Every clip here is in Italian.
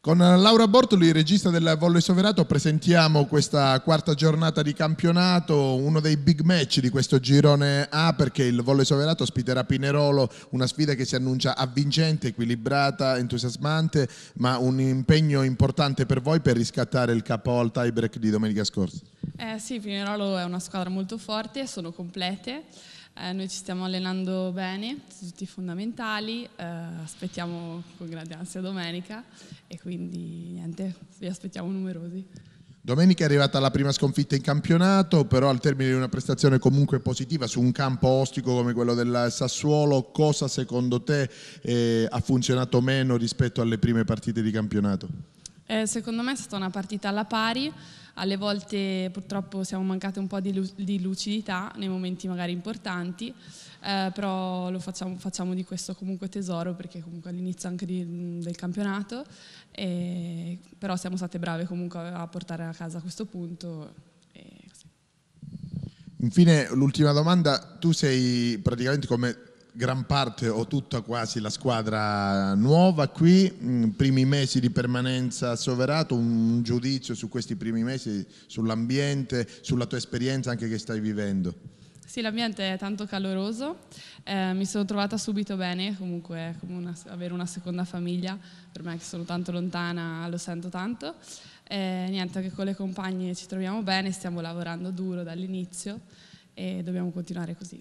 Con eh, Laura Bortoli, regista del Volley Soverato, presentiamo questa quarta giornata di campionato, uno dei big match di questo girone A perché il Volley Soverato ospiterà Pinerolo, una sfida che si annuncia avvincente, equilibrata, entusiasmante, ma un impegno importante per voi per riscattare il capo al tiebreak di domenica scorsa. Eh sì, Pinerolo è una squadra molto forte, sono complete. Eh, noi ci stiamo allenando bene, tutti i fondamentali, eh, aspettiamo con grande ansia domenica e quindi niente, vi aspettiamo numerosi. Domenica è arrivata la prima sconfitta in campionato, però al termine di una prestazione comunque positiva su un campo ostico come quello del Sassuolo, cosa secondo te eh, ha funzionato meno rispetto alle prime partite di campionato? Eh, secondo me è stata una partita alla pari, alle volte purtroppo siamo mancate un po' di, lu di lucidità nei momenti magari importanti, eh, però facciamo, facciamo, di questo comunque tesoro perché comunque all'inizio anche di, del campionato, eh, però siamo state brave comunque a portare a casa questo punto. Infine l'ultima domanda, tu sei praticamente come gran parte o tutta quasi la squadra nuova qui, mm, primi mesi di permanenza a Soverato, un giudizio su questi primi mesi, sull'ambiente, sulla tua esperienza anche che stai vivendo. Sì, l'ambiente è tanto caloroso, eh, mi sono trovata subito bene, comunque è come una, avere una seconda famiglia, per me che sono tanto lontana lo sento tanto. Eh, niente, anche con le compagne ci troviamo bene, stiamo lavorando duro dall'inizio e dobbiamo continuare così.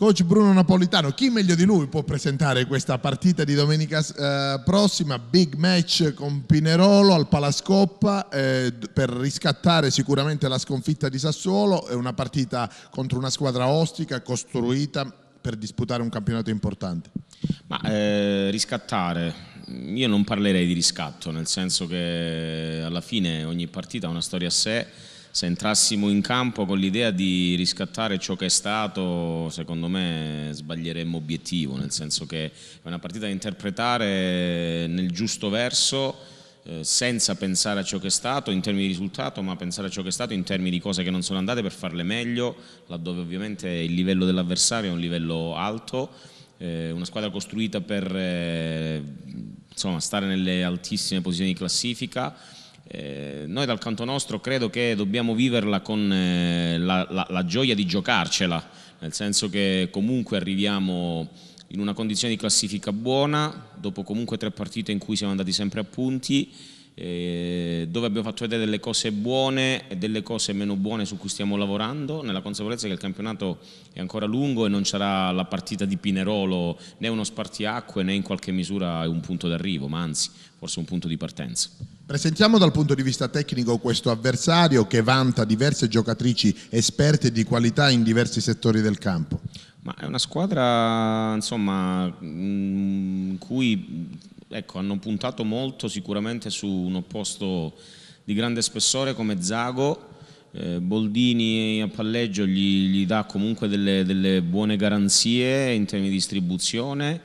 Coach Bruno Napolitano, chi meglio di lui può presentare questa partita di domenica eh, prossima? Big match con Pinerolo al Palascoppa eh, per riscattare sicuramente la sconfitta di Sassuolo. È una partita contro una squadra ostica, costruita per disputare un campionato importante. Ma eh, riscattare, io non parlerei di riscatto, nel senso che alla fine ogni partita ha una storia a sé se entrassimo in campo con l'idea di riscattare ciò che è stato, secondo me sbaglieremmo obiettivo, nel senso che è una partita da interpretare nel giusto verso, eh, senza pensare a ciò che è stato in termini di risultato, ma pensare a ciò che è stato in termini di cose che non sono andate per farle meglio, laddove ovviamente il livello dell'avversario è un livello alto, eh, una squadra costruita per eh, insomma, stare nelle altissime posizioni di classifica eh, noi dal canto nostro credo che dobbiamo viverla con eh, la, la, la, gioia di giocarcela, nel senso che comunque arriviamo in una condizione di classifica buona, dopo comunque tre partite in cui siamo andati sempre a punti, eh, dove abbiamo fatto vedere delle cose buone e delle cose meno buone su cui stiamo lavorando, nella consapevolezza che il campionato è ancora lungo e non sarà la partita di Pinerolo né uno spartiacque né in qualche misura un punto d'arrivo, ma anzi forse un punto di partenza. Presentiamo dal punto di vista tecnico questo avversario che vanta diverse giocatrici esperte di qualità in diversi settori del campo. Ma è una squadra insomma, in mm, cui ecco, hanno puntato molto sicuramente su un opposto di grande spessore come Zago. Eh, Boldini a palleggio gli, gli dà comunque delle, delle buone garanzie in termini di distribuzione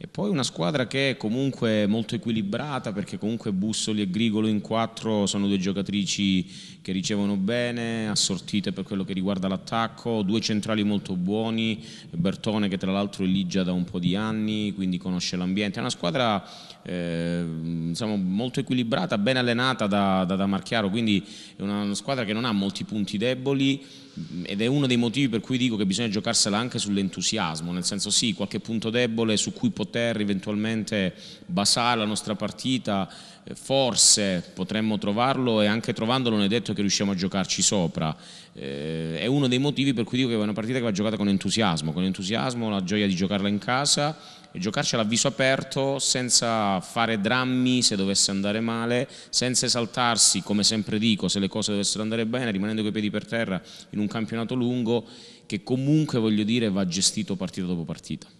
e poi una squadra che è comunque molto equilibrata perché comunque Bussoli e Grigolo in quattro sono due giocatrici che ricevono bene, assortite per quello che riguarda l'attacco, due centrali molto buoni, Bertone che tra l'altro è lì già da un po' di anni, quindi conosce l'ambiente. È una squadra eh, insomma, molto equilibrata, ben allenata da, da, da Marchiaro, quindi è una squadra che non ha molti punti deboli ed è uno dei motivi per cui dico che bisogna giocarsela anche sull'entusiasmo, nel senso sì, qualche punto debole su cui poter poter eventualmente basare la nostra partita, eh, forse potremmo trovarlo e anche trovandolo non è detto che riusciamo a giocarci sopra. Eh, è uno dei motivi per cui dico che è una partita che va giocata con entusiasmo, con entusiasmo, la gioia di giocarla in casa e giocarcela a viso aperto senza fare drammi se dovesse andare male, senza esaltarsi, come sempre dico, se le cose dovessero andare bene, rimanendo coi piedi per terra in un campionato lungo che comunque voglio dire va gestito partita dopo partita.